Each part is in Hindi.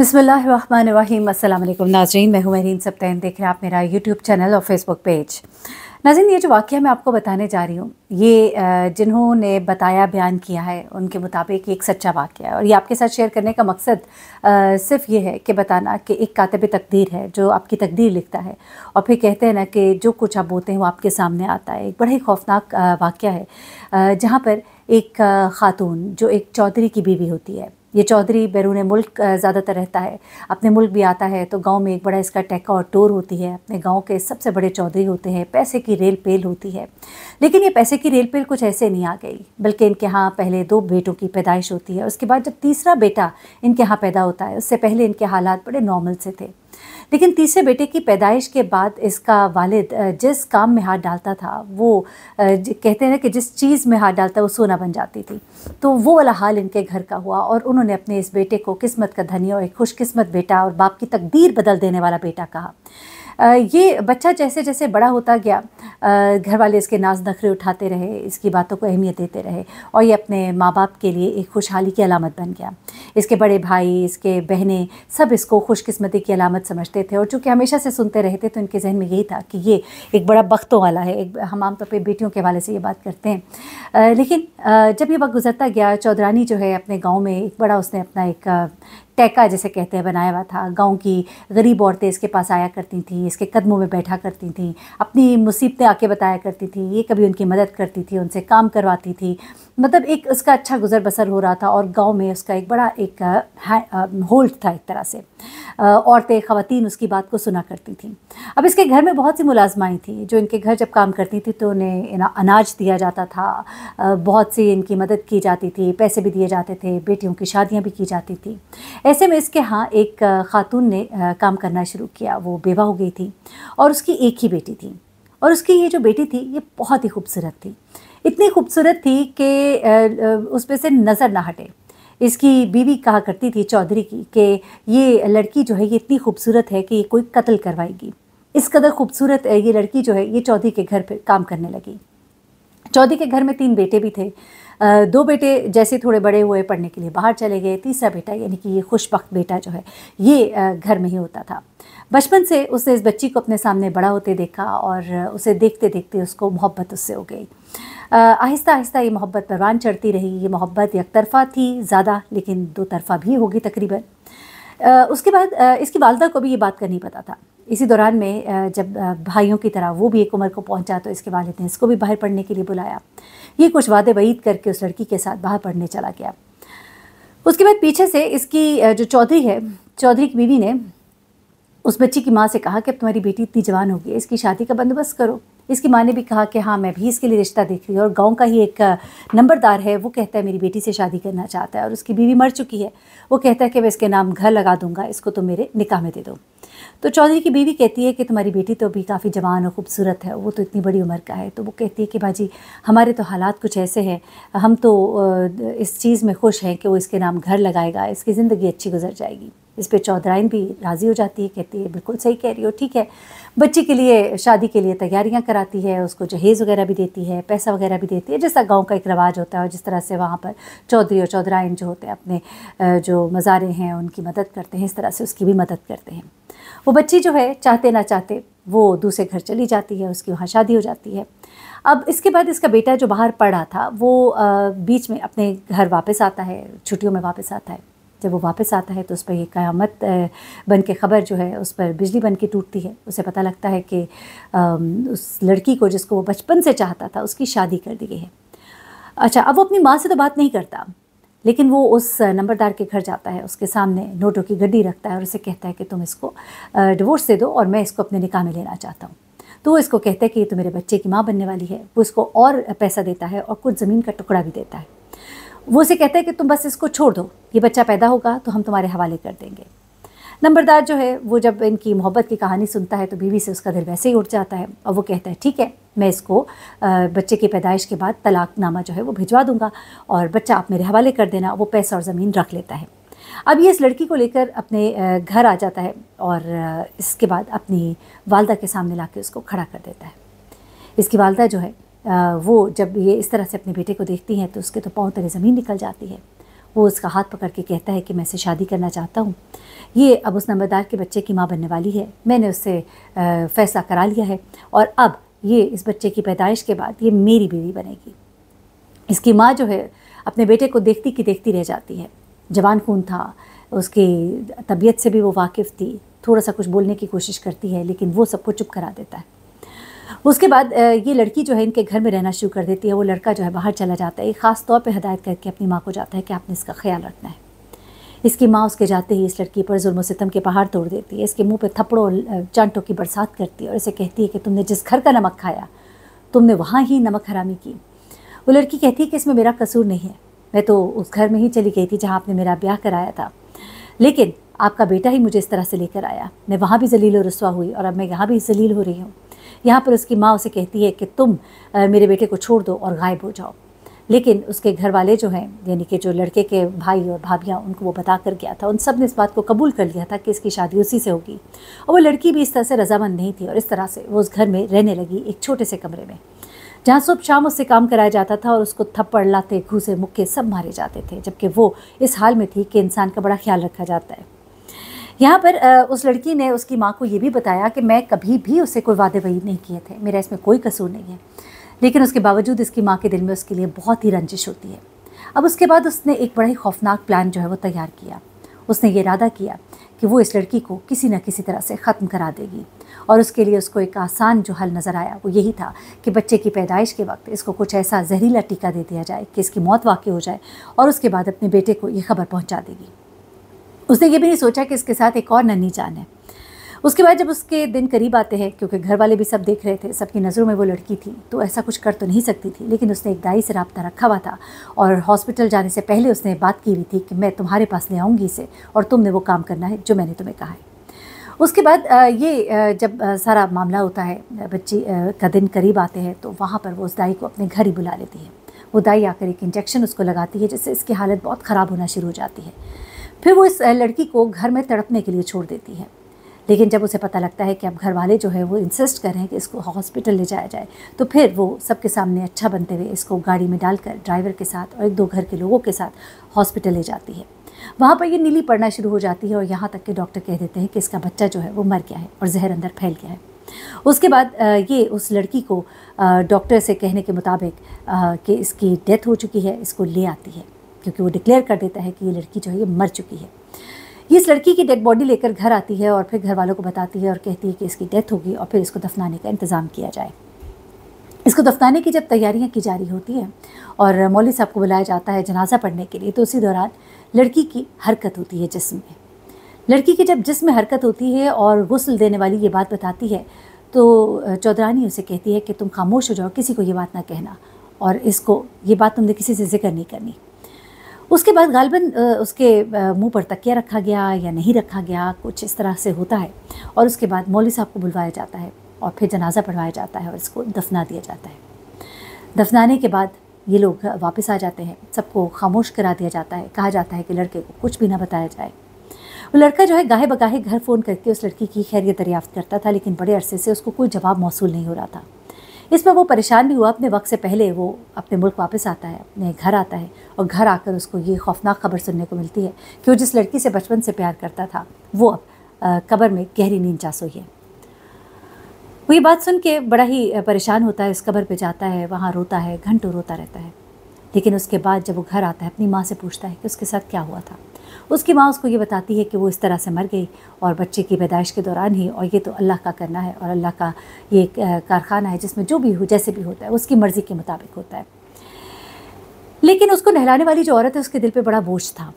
बसमीम अल्लाम नाजीन मैं हूँ महरीन सप्तैन देख रहे हैं आप मेरा यूट्यूब चैनल और फेसबुक पेज नाजीन ये जो वाक़ मैं आपको बताने जा रही हूँ ये जिन्होंने बताया बयान किया है उनके मुताबिक एक सच्चा वाक़ है और ये आपके साथ शेयर करने का मकसद सिर्फ ये है कि बताना कि एक कातब तकदीर है जो आपकी तकदीर लिखता है और फिर कहते हैं ना कि जो कुछ आप बोते हैं वो आपके सामने आता है एक बड़ा ही खौफनाक वाक़ है जहाँ पर एक ख़ातून जो एक चौधरी की बीवी होती है ये चौधरी बैरून मुल्क ज़्यादातर रहता है अपने मुल्क भी आता है तो गांव में एक बड़ा इसका टैका और टोर होती है अपने गांव के सबसे बड़े चौधरी होते हैं पैसे की रेल पेल होती है लेकिन ये पैसे की रेल पेल कुछ ऐसे नहीं आ गई बल्कि इनके यहाँ पहले दो बेटों की पैदाइश होती है उसके बाद जब तीसरा बेटा इनके यहाँ पैदा होता है उससे पहले इनके हालात बड़े नॉर्मल से थे लेकिन तीसरे बेटे की पैदाइश के बाद इसका वालिद जिस काम में हाथ डालता था वो कहते हैं कि जिस चीज़ में हाथ डालता वो सोना बन जाती थी तो वो वाला हाल इनके घर का हुआ और उन्होंने अपने इस बेटे को किस्मत का धनी और एक खुशकस्मत बेटा और बाप की तकदीर बदल देने वाला बेटा कहा ये बच्चा जैसे जैसे बड़ा होता गया घर वाले इसके नाज नखरे उठाते रहे इसकी बातों को अहमियत देते रहे और ये अपने माँ बाप के लिए एक खुशहाली की अलामत बन गया इसके बड़े भाई इसके बहनें सब इसको खुशकस्मती की अलामत समझते थे और चूँकि हमेशा से सुनते रहे थे तो इनके जहन में यही था कि ये एक बड़ा बख्तों वाला है एक हम आमतौर पर बेटियों के हवाले से ये बात करते हैं लेकिन जब ये वक्त गुजरता गया चौधरानी जो है अपने गाँव में एक बड़ा उसने अपना एक कैका जैसे कहते हैं बनाया हुआ था गांव की गरीब औरतें इसके पास आया करती थी इसके कदमों में बैठा करती थी अपनी मुसीबतें आके बताया करती थी ये कभी उनकी मदद करती थी उनसे काम करवाती थी मतलब एक उसका अच्छा गुजर बसर हो रहा था और गाँव में उसका एक बड़ा एक हाँ, होल्ड था एक तरह से औरतें ख़वातीन उसकी बात को सुना करती थीं अब इसके घर में बहुत सी मुलाजमाएँ थीं जो इनके घर जब काम करती थी तो उन्हें अनाज दिया जाता था बहुत सी इनकी मदद की जाती थी पैसे भी दिए जाते थे बेटियों की शादियाँ भी की जाती थी ऐसे में इसके यहाँ एक ख़ातून ने काम करना शुरू किया वो बेवा हो गई थी और उसकी एक ही बेटी थी और उसकी ये जो बेटी थी ये बहुत ही खूबसूरत थी इतनी खूबसूरत थी कि उस पर से नज़र ना हटे इसकी बीवी कहा करती थी चौधरी की कि ये लड़की जो है ये इतनी खूबसूरत है कि ये कोई कत्ल करवाएगी इस कदर खूबसूरत ये लड़की जो है ये चौधरी के घर पर काम करने लगी चौधरी के घर में तीन बेटे भी थे दो बेटे जैसे थोड़े बड़े हुए पढ़ने के लिए बाहर चले गए तीसरा बेटा यानी कि ये खुशबक बेटा जो है ये घर में ही होता था बचपन से उसने इस बच्ची को अपने सामने बड़ा होते देखा और उसे देखते देखते उसको मोहब्बत उससे हो गई आहिस्ता आहिस्ता ये मोहब्बत परवान चढ़ती रही ये मोहब्बत एक तरफ़ा थी ज़्यादा लेकिन दो तरफ़ा भी होगी तकरीबन उसके बाद इसकी वालदा को भी ये बात करनी नहीं पता था इसी दौरान में जब भाइयों की तरह वो भी एक उम्र को पहुंचा तो इसके वालिद ने इसको भी बाहर पढ़ने के लिए बुलाया ये कुछ वादे वईद करके उस लड़की के साथ बाहर पढ़ने चला गया उसके बाद पीछे से इसकी जो चौधरी है चौधरी की बीवी ने उस बच्ची की माँ से कहा कि अब तुम्हारी बेटी इतनी जवान होगी इसकी शादी का बंदोबस्त करो इसकी माँ ने भी कहा कि हाँ मैं भी इसके लिए रिश्ता देख रही हूँ और गांव का ही एक नंबरदार है वो कहता है मेरी बेटी से शादी करना चाहता है और उसकी बीवी मर चुकी है वो कहता है कि मैं इसके नाम घर लगा दूंगा इसको तो मेरे निकाह में दे दो तो चौधरी की बीवी कहती है कि तुम्हारी बेटी तो अभी काफ़ी जवान और खूबसूरत है वो तो इतनी बड़ी उम्र का है तो वो कहती है कि भाजी हमारे तो हालात कुछ ऐसे हैं हम तो इस चीज़ में खुश हैं कि वो इसके नाम घर लगाएगा इसकी ज़िंदगी अच्छी गुजर जाएगी इस पर चौधराइन भी राज़ी हो जाती है कहती है बिल्कुल सही कह रही हो ठीक है बच्ची के लिए शादी के लिए तैयारियाँ कराती है उसको जहेज़ वगैरह भी देती है पैसा वगैरह भी देती है जैसा गाँव का एक रवाज होता है और जिस तरह से वहाँ पर चौधरी और चौधराइन जो होते हैं अपने जो मज़ारे हैं उनकी मदद करते हैं इस तरह से उसकी भी मदद करते हैं वो बच्ची जो है चाहते ना चाहते वो दूसरे घर चली जाती है उसकी वहाँ शादी हो जाती है अब इसके बाद इसका बेटा जो बाहर पढ़ रहा था वो बीच में अपने घर वापस आता है छुट्टियों में वापस आता है जब वो वापस आता है तो उस पर ये क़यामत बन के ख़बर जो है उस पर बिजली बन के टूटती है उसे पता लगता है कि उस लड़की को जिसको वो बचपन से चाहता था उसकी शादी कर दी गई है अच्छा अब वो अपनी माँ से तो बात नहीं करता लेकिन वो उस नंबरदार के घर जाता है उसके सामने नोटों की गड्डी रखता है और उसे कहता है कि तुम इसको डिवोर्स दे दो और मैं इसको अपने निकाह में लेना चाहता हूँ तो वो इसको कहता है कि ये तो मेरे बच्चे की माँ बनने वाली है वो इसको और पैसा देता है और कुछ ज़मीन का टुकड़ा भी देता है वो उसे कहता है कि तुम बस इसको छोड़ दो ये बच्चा पैदा होगा तो हम तुम्हारे हवाले कर देंगे नंबरदार जो है वो जब इनकी मोहब्बत की कहानी सुनता है तो बीवी से उसका दिल वैसे ही उठ जाता है और वो कहता है ठीक है मैं इसको बच्चे की पैदाइश के बाद तलाकनामा जो है वो भिजवा दूंगा और बच्चा आप मेरे हवाले कर देना वो पैसा और ज़मीन रख लेता है अब ये इस लड़की को लेकर अपने घर आ जाता है और इसके बाद अपनी वालदा के सामने ला उसको खड़ा कर देता है इसकी वालदा जो है वो जब ये इस तरह से अपने बेटे को देखती हैं तो उसके तो पाँव तले ज़मीन निकल जाती है वो उसका हाथ पकड़ के कहता है कि मैं इसे शादी करना चाहता हूँ ये अब उस नंबरदार के बच्चे की माँ बनने वाली है मैंने उससे फ़ैसला करा लिया है और अब ये इस बच्चे की पैदाइश के बाद ये मेरी बीवी बनेगी इसकी माँ जो है अपने बेटे को देखती की देखती रह जाती है जवान खून था उसकी तबीयत से भी वो वाकिफ़ थी थोड़ा सा कुछ बोलने की कोशिश करती है लेकिन वो सबको चुप करा देता है उसके बाद ये लड़की जो है इनके घर में रहना शुरू कर देती है वो लड़का जो है बाहर चला जाता है ख़ास तौर पर हदायत करके अपनी माँ को जाता है कि आपने इसका ख्याल रखना है इसकी माँ उसके जाते ही इस लड़की पर जुर्म सितम के पहाड़ तोड़ देती है इसके मुंह पर थप्पड़ों और चांटों की बरसात करती है और इसे कहती है कि तुमने जिस घर का नमक खाया तुमने वहाँ ही नमक हरामी की वो लड़की कहती है कि इसमें मेरा कसूर नहीं है मैं तो उस घर में ही चली गई थी जहाँ आपने मेरा ब्याह कराया था लेकिन आपका बेटा ही मुझे इस तरह से लेकर आया मैं वहाँ भी जलील और रसुआ हुई और अब मैं यहाँ भी जलील हो रही हूँ यहाँ पर उसकी माँ उसे कहती है कि तुम मेरे बेटे को छोड़ दो और गायब हो जाओ लेकिन उसके घर वाले जो हैं यानी कि जो लड़के के भाई और भाभियाँ उनको वो बता कर गया था उन सब ने इस बात को कबूल कर लिया था कि इसकी शादी उसी से होगी और वो लड़की भी इस तरह से रजामंद नहीं थी और इस तरह से वो उस घर में रहने लगी एक छोटे से कमरे में जहाँ सुबह शाम उससे काम कराया जाता था और उसको थप्पड़ लाते घूसे मुक्के सब मारे जाते थे जबकि वो इस हाल में थी कि इंसान का बड़ा ख्याल रखा जाता है यहाँ पर उस लड़की ने उसकी माँ को ये भी बताया कि मैं कभी भी उससे कोई वादे वही नहीं किए थे मेरा इसमें कोई कसूर नहीं है लेकिन उसके बावजूद इसकी माँ के दिल में उसके लिए बहुत ही रंजिश होती है अब उसके बाद उसने एक बड़ा ही खौफनाक प्लान जो है वो तैयार किया उसने ये इरादा किया कि वो इस लड़की को किसी न किसी तरह से ख़त्म करा देगी और उसके लिए उसको एक आसान जो हल नज़र आया वो यही था कि बच्चे की पैदाइश के वक्त इसको कुछ ऐसा जहरीला टीका दे दिया जाए कि इसकी मौत वाकई हो जाए और उसके बाद अपने बेटे को ये खबर पहुँचा देगी उसने ये भी नहीं सोचा कि इसके साथ एक और नन्ही जान है उसके बाद जब उसके दिन करीब आते हैं क्योंकि घर वाले भी सब देख रहे थे सबकी नज़रों में वो लड़की थी तो ऐसा कुछ कर तो नहीं सकती थी लेकिन उसने एक दाई से रबता रखा हुआ था और हॉस्पिटल जाने से पहले उसने बात की हुई थी कि मैं तुम्हारे पास ले आऊँगी इसे और तुमने वो काम करना है जो मैंने तुम्हें कहा है उसके बाद ये जब सारा मामला होता है बच्ची का दिन करीब आते हैं तो वहाँ पर वो उस दाई को अपने घर ही बुला लेती है वो दाई आकर एक इंजेक्शन उसको लगाती है जिससे इसकी हालत बहुत ख़राब होना शुरू हो जाती है फिर वो इस लड़की को घर में तड़पने के लिए छोड़ देती है लेकिन जब उसे पता लगता है कि अब घर वाले जो है वो इंसिस्ट कर रहे हैं कि इसको हॉस्पिटल ले जाया जाए तो फिर वो सबके सामने अच्छा बनते हुए इसको गाड़ी में डालकर ड्राइवर के साथ और एक दो घर के लोगों के साथ हॉस्पिटल ले जाती है वहाँ पर ये नीली पड़ना शुरू हो जाती है और यहाँ तक के डॉक्टर कह देते हैं कि इसका बच्चा जो है वो मर गया है और जहर अंदर फैल गया है उसके बाद ये उस लड़की को डॉक्टर से कहने के मुताबिक कि इसकी डेथ हो चुकी है इसको ले आती है क्योंकि वो डिक्लेयर कर देता है कि ये लड़की जो है ये मर चुकी है ये इस लड़की की डेड बॉडी लेकर घर आती है और फिर घर वालों को बताती है और कहती है कि इसकी डेथ होगी और फिर इसको दफनाने का इंतज़ाम किया जाए इसको दफनाने की जब तैयारियां की जा रही होती हैं और मौली साहब को बुलाया जाता है जनाजा पढ़ने के लिए तो उसी दौरान लड़की की हरकत होती है जिसम में लड़की की जब जिसम में हरकत होती है और गसल देने वाली ये बात बताती है तो चौधरानी उसे कहती है कि तुम खामोश हो जाओ किसी को ये बात ना कहना और इसको ये बात तुमने किसी से जिक्र नहीं करनी उसके बाद गालबन उसके मुंह पर तकिया रखा गया या नहीं रखा गया कुछ इस तरह से होता है और उसके बाद मौलवी साहब को बुलवाया जाता है और फिर जनाजा पढ़वाया जाता है और इसको दफना दिया जाता है दफनाने के बाद ये लोग वापस आ जाते हैं सबको खामोश करा दिया जाता है कहा जाता है कि लड़के को कुछ भी ना बताया जाए वो लड़का जो है गाहे बगाहे घर फ़ोन करके उस लड़की की खैरियत दरियाफ्त करता था लेकिन बड़े अरसे से उसको कोई जवाब मौसू नहीं हो रहा था इसमें वो परेशान भी हुआ अपने वक्त से पहले वो अपने मुल्क वापस आता है अपने घर आता है और घर आकर उसको ये खौफनाक खबर सुनने को मिलती है कि वो जिस लड़की से बचपन से प्यार करता था वो अब कबर में गहरी नींद जा सोई है वो ये बात सुन के बड़ा ही परेशान होता है उस कबर पर जाता है वहाँ रोता है घंटों रोता रहता है लेकिन उसके बाद जब वो घर आता है अपनी माँ से पूछता है कि उसके साथ क्या हुआ था उसकी माँ उसको ये बताती है कि वो इस तरह से मर गई और बच्चे की पैदाइश के दौरान ही और ये तो अल्लाह का करना है और अल्लाह का ये कारखाना है जिसमें जो भी हो जैसे भी होता है उसकी मर्ज़ी के मुताबिक होता है लेकिन उसको नहलाने वाली जो औरत है उसके दिल पर बड़ा बोझ था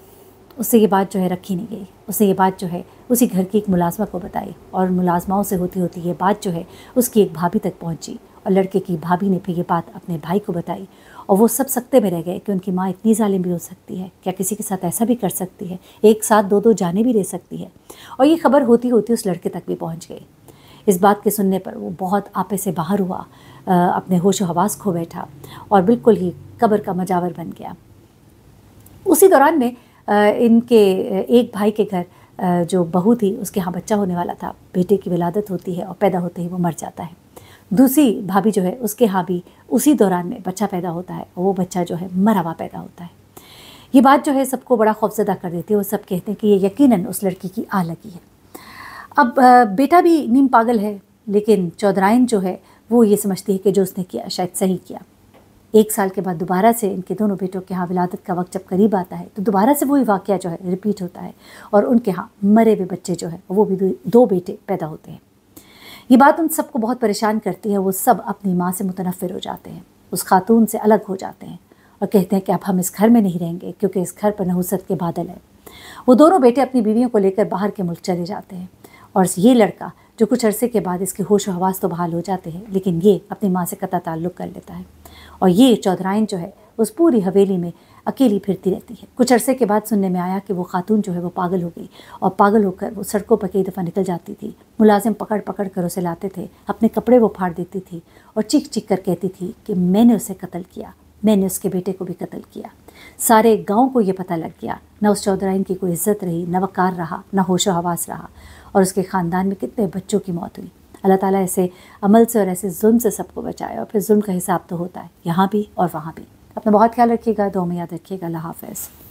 उससे ये बात जो है रखी नहीं गई उससे ये बात जो है उसी घर की एक मुलाजमा को बताई और मुलाजमाओं से होती होती ये बात जो है उसकी एक भाभी तक पहुँची और लड़के की भाभी ने फिर ये बात अपने भाई को बताई और वो सब सकते में रह गए कि उनकी माँ इतनी जालिम भी हो सकती है क्या किसी के साथ ऐसा भी कर सकती है एक साथ दो दो जाने भी दे सकती है और ये खबर होती होती उस लड़के तक भी पहुँच गई इस बात के सुनने पर वो बहुत आपे से बाहर हुआ अपने होश हवास खो बैठा और बिल्कुल ही कब्र का मजावर बन गया उसी दौरान में इनके एक भाई के घर जो बहू थी उसके यहाँ बच्चा होने वाला था बेटे की विलादत होती है और पैदा होते ही वो मर जाता है दूसरी भाभी जो है उसके यहाँ भी उसी दौरान में बच्चा पैदा होता है और वो बच्चा जो है मरा हुआ पैदा होता है ये बात जो है सबको बड़ा खौफजदा कर देती है वो सब कहते हैं कि ये यकीनन उस लड़की की आ लगी है अब बेटा भी नीम पागल है लेकिन चौधराइन जो है वो ये समझती है कि जो उसने किया शायद सही किया एक साल के बाद दोबारा से इनके दोनों बेटों के यहाँ विलादत का वक्त जब करीब आता है तो दोबारा से वही वाक्य जो है रिपीट होता है और उनके यहाँ मरे हुए बच्चे जो है वो भी दो बेटे पैदा होते हैं ये बात उन सबको बहुत परेशान करती है वो सब अपनी माँ से मुतनफ़िर हो जाते हैं उस खातून से अलग हो जाते हैं और कहते हैं कि अब हम इस घर में नहीं रहेंगे क्योंकि इस घर पर नहुसत के बादल हैं वो दोनों बेटे अपनी बीवियों को लेकर बाहर के मुल्क चले जाते हैं और ये लड़का जो कुछ अरसे के बाद इसके होश हवास तो बहाल हो जाते हैं लेकिन ये अपनी माँ से कता ताल्लुक़ कर लेता है और ये चौधराइन जो है उस पूरी हवेली में अकेली फिरती रहती है कुछ अरसे के बाद सुनने में आया कि वो खातून जो है वो पागल हो गई और पागल होकर वो सड़कों पर कई दफ़ा निकल जाती थी मुलाजिम पकड़ पकड़ कर उसे लाते थे अपने कपड़े वो फाड़ देती थी और चीख चीख कर कहती थी कि मैंने उसे कत्ल किया मैंने उसके बेटे को भी कत्ल किया सारे गांव को ये पता लग गया न उस चौधराइन की कोई इज्जत रही न वकार रहा न होशो हवास रहा और उसके ख़ानदान में कितने बच्चों की मौत हुई अल्लाह ताला ऐसे अमल से और ऐसे जुल्म से सबको बचाए और फिर जुल्म का हिसाब तो होता है यहाँ भी और वहाँ भी अपना बहुत ख्याल रखिएगा दो में याद रखिएगा अल्लाह हाफिज़